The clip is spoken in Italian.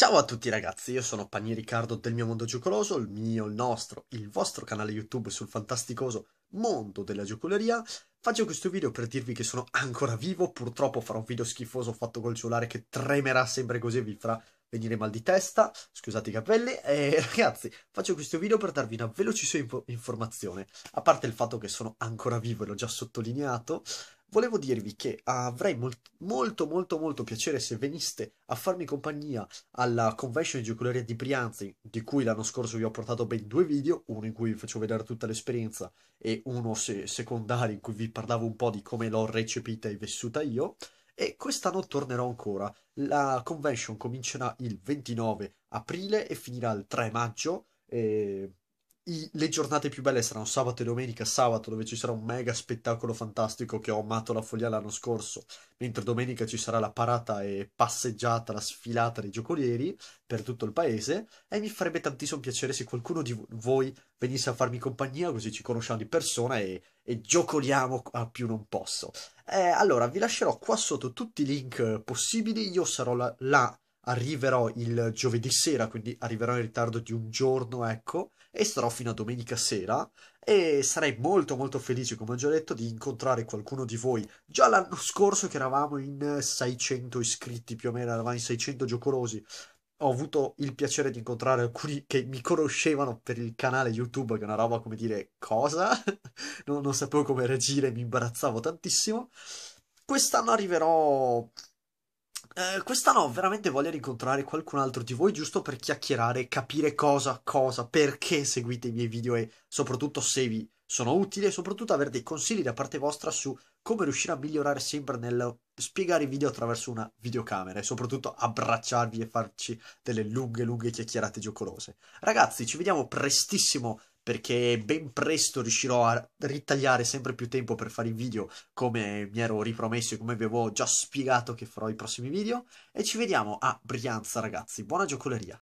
Ciao a tutti ragazzi, io sono Pagni Riccardo del mio mondo giocoloso, il mio, il nostro, il vostro canale YouTube sul fantasticoso mondo della giocoleria. Faccio questo video per dirvi che sono ancora vivo, purtroppo farò un video schifoso fatto col cellulare che tremerà sempre così e vi farà venire mal di testa, scusate i capelli, e ragazzi faccio questo video per darvi una velocissima inf informazione, a parte il fatto che sono ancora vivo e l'ho già sottolineato, volevo dirvi che avrei molt- molto molto molto piacere se veniste a farmi compagnia alla Convention di Giocoleria di Brianza, di cui l'anno scorso vi ho portato ben due video, uno in cui vi faccio vedere tutta l'esperienza e uno se- secondario in cui vi parlavo un po' di come l'ho recepita e vissuta io. E quest'anno tornerò ancora. La convention comincerà il 29 aprile e finirà il 3 maggio. E i, le giornate più belle saranno sabato e domenica, sabato dove ci sarà un mega spettacolo fantastico che ho amato la foglia l'anno scorso, mentre domenica ci sarà la parata e passeggiata, la sfilata dei giocolieri per tutto il paese e mi farebbe tantissimo piacere se qualcuno di voi venisse a farmi compagnia così ci conosciamo di persona e, e giocoliamo a più non posso. Eh, allora vi lascerò qua sotto tutti i link eh, possibili, io sarò la, arriverò il giovedì sera, quindi arriverò in ritardo di un giorno, ecco, e starò fino a domenica sera e sarei molto molto felice, come ho già detto, di incontrare qualcuno di voi. Già l'anno scorso che eravamo in 600 iscritti, più o meno eravamo in 600 giocolosi, ho avuto il piacere di incontrare alcuni che mi conoscevano per il canale YouTube, che è una roba come dire cosa, non, non sapevo come reagire, mi imbarazzavo tantissimo. Quest'anno arriverò eh, questa no, veramente voglio incontrare qualcun altro di voi giusto per chiacchierare, capire cosa, cosa, perché seguite i miei video e soprattutto se vi sono utili e soprattutto avere dei consigli da parte vostra su come riuscire a migliorare sempre nel spiegare i video attraverso una videocamera e soprattutto abbracciarvi e farci delle lunghe, lunghe chiacchierate giocolose. Ragazzi, ci vediamo prestissimo perché ben presto riuscirò a ritagliare sempre più tempo per fare i video come mi ero ripromesso e come avevo già spiegato che farò i prossimi video e ci vediamo a Brianza ragazzi, buona giocoleria!